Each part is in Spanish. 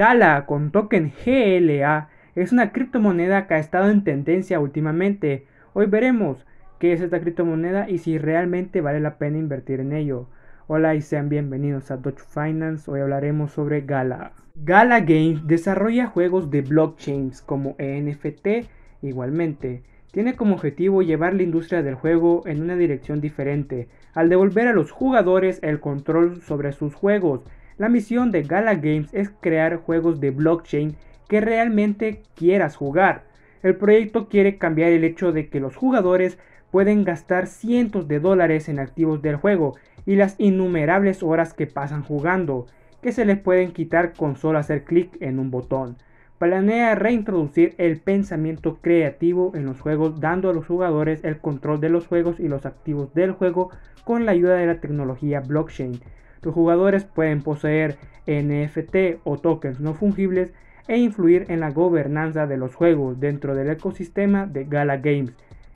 Gala con token GLA es una criptomoneda que ha estado en tendencia últimamente. Hoy veremos qué es esta criptomoneda y si realmente vale la pena invertir en ello. Hola y sean bienvenidos a Dodge Finance. Hoy hablaremos sobre Gala. Gala Games desarrolla juegos de blockchains como ENFT igualmente. Tiene como objetivo llevar la industria del juego en una dirección diferente, al devolver a los jugadores el control sobre sus juegos la misión de Gala Games es crear juegos de blockchain que realmente quieras jugar. El proyecto quiere cambiar el hecho de que los jugadores pueden gastar cientos de dólares en activos del juego y las innumerables horas que pasan jugando, que se les pueden quitar con solo hacer clic en un botón. Planea reintroducir el pensamiento creativo en los juegos dando a los jugadores el control de los juegos y los activos del juego con la ayuda de la tecnología blockchain. Los jugadores pueden poseer NFT o tokens no fungibles e influir en la gobernanza de los juegos dentro del ecosistema de Gala Games.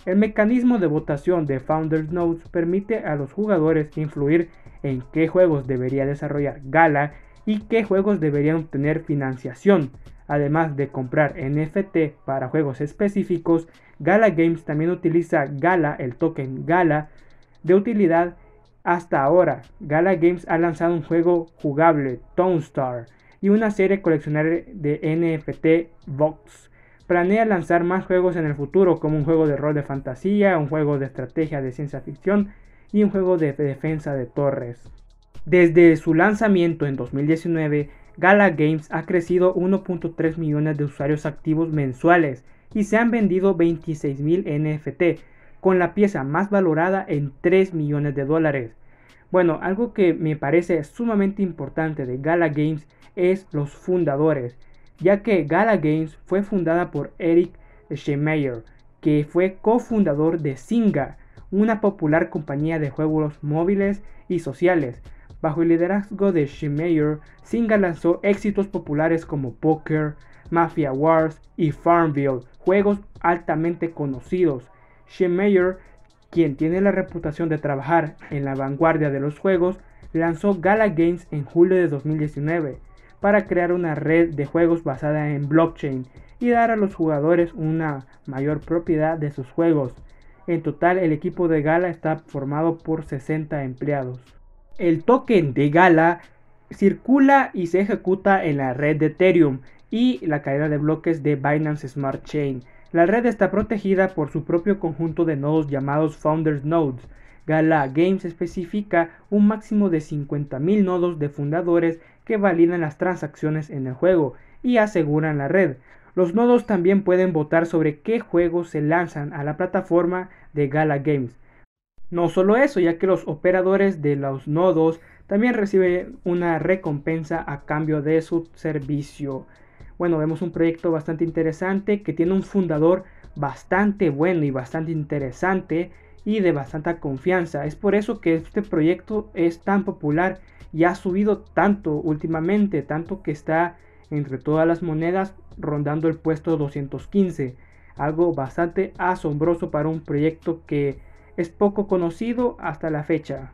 El mecanismo de votación de Founders Notes permite a los jugadores influir en qué juegos debería desarrollar Gala y qué juegos deberían obtener financiación. Además de comprar NFT para juegos específicos, Gala Games también utiliza Gala, el token Gala, de utilidad hasta ahora, Gala Games ha lanzado un juego jugable, Tone y una serie coleccionaria de NFT Vox. Planea lanzar más juegos en el futuro, como un juego de rol de fantasía, un juego de estrategia de ciencia ficción y un juego de defensa de torres. Desde su lanzamiento en 2019, Gala Games ha crecido 1.3 millones de usuarios activos mensuales y se han vendido 26.000 NFT, con la pieza más valorada en 3 millones de dólares. Bueno, algo que me parece sumamente importante de Gala Games es los fundadores, ya que Gala Games fue fundada por Eric Schemeyer, que fue cofundador de Singa, una popular compañía de juegos móviles y sociales. Bajo el liderazgo de Schemeyer, Singa lanzó éxitos populares como Poker, Mafia Wars y Farmville, juegos altamente conocidos. Mayer, quien tiene la reputación de trabajar en la vanguardia de los juegos, lanzó Gala Games en julio de 2019 para crear una red de juegos basada en blockchain y dar a los jugadores una mayor propiedad de sus juegos. En total, el equipo de Gala está formado por 60 empleados. El token de Gala circula y se ejecuta en la red de Ethereum y la cadena de bloques de Binance Smart Chain la red está protegida por su propio conjunto de nodos llamados Founders Nodes. Gala Games especifica un máximo de 50.000 nodos de fundadores que validan las transacciones en el juego y aseguran la red. Los nodos también pueden votar sobre qué juegos se lanzan a la plataforma de Gala Games. No solo eso, ya que los operadores de los nodos también reciben una recompensa a cambio de su servicio bueno, vemos un proyecto bastante interesante que tiene un fundador bastante bueno y bastante interesante y de bastante confianza. Es por eso que este proyecto es tan popular y ha subido tanto últimamente, tanto que está entre todas las monedas rondando el puesto 215. Algo bastante asombroso para un proyecto que es poco conocido hasta la fecha.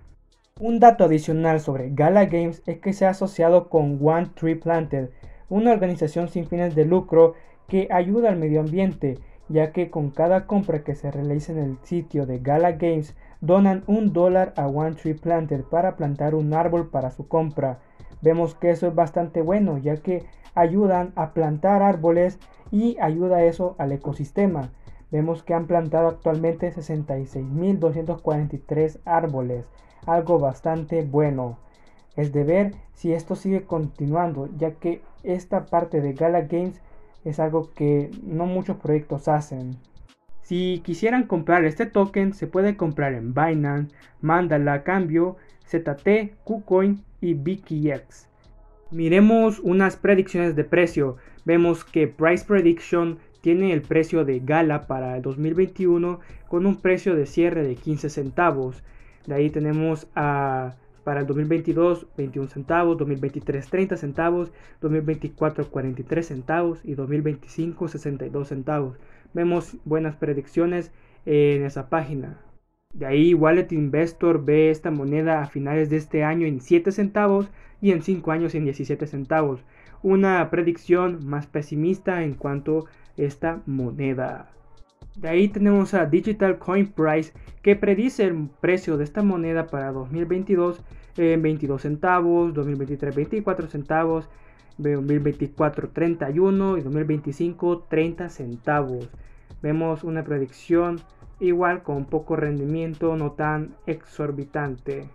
Un dato adicional sobre Gala Games es que se ha asociado con One Tree Planted, una organización sin fines de lucro que ayuda al medio ambiente, ya que con cada compra que se realiza en el sitio de Gala Games, donan un dólar a One Tree Planter para plantar un árbol para su compra. Vemos que eso es bastante bueno, ya que ayudan a plantar árboles y ayuda eso al ecosistema. Vemos que han plantado actualmente 66.243 árboles, algo bastante bueno es de ver si esto sigue continuando, ya que esta parte de Gala Games es algo que no muchos proyectos hacen. Si quisieran comprar este token, se puede comprar en Binance, Mandala Cambio, ZT, QCoin y BKX. Miremos unas predicciones de precio. Vemos que Price Prediction tiene el precio de Gala para el 2021 con un precio de cierre de 15 centavos. De ahí tenemos a para el 2022, 21 centavos, 2023, 30 centavos, 2024, 43 centavos y 2025, 62 centavos. Vemos buenas predicciones en esa página. De ahí Wallet Investor ve esta moneda a finales de este año en 7 centavos y en 5 años en 17 centavos. Una predicción más pesimista en cuanto a esta moneda. De ahí tenemos a Digital Coin Price que predice el precio de esta moneda para 2022 en 22 centavos, 2023 24 centavos, 2024 31 y 2025 30 centavos. Vemos una predicción igual con poco rendimiento no tan exorbitante.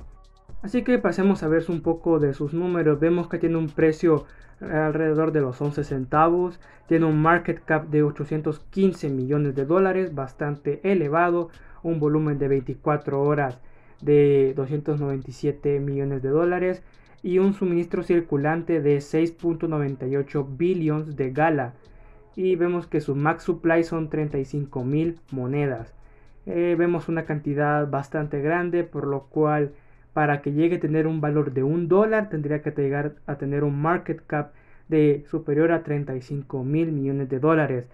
Así que pasemos a ver un poco de sus números. Vemos que tiene un precio alrededor de los 11 centavos. Tiene un market cap de 815 millones de dólares, bastante elevado. Un volumen de 24 horas de 297 millones de dólares. Y un suministro circulante de 6.98 billones de gala. Y vemos que su max supply son 35 mil monedas. Eh, vemos una cantidad bastante grande, por lo cual para que llegue a tener un valor de un dólar, tendría que llegar a tener un market cap de superior a 35 mil millones de dólares.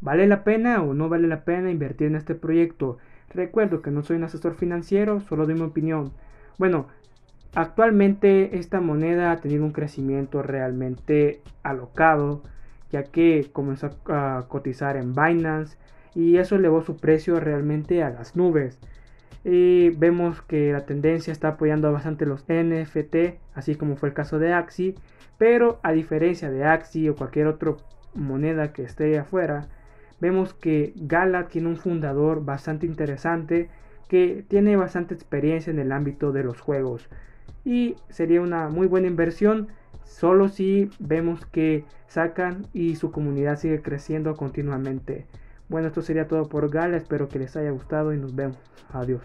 ¿Vale la pena o no vale la pena invertir en este proyecto? Recuerdo que no soy un asesor financiero, solo doy mi opinión. Bueno, actualmente esta moneda ha tenido un crecimiento realmente alocado, ya que comenzó a cotizar en Binance y eso elevó su precio realmente a las nubes. Y vemos que la tendencia está apoyando bastante los NFT, así como fue el caso de Axi. Pero a diferencia de Axi o cualquier otra moneda que esté afuera, vemos que Gala tiene un fundador bastante interesante que tiene bastante experiencia en el ámbito de los juegos. Y sería una muy buena inversión solo si vemos que sacan y su comunidad sigue creciendo continuamente. Bueno, esto sería todo por Gala. Espero que les haya gustado y nos vemos. Adiós.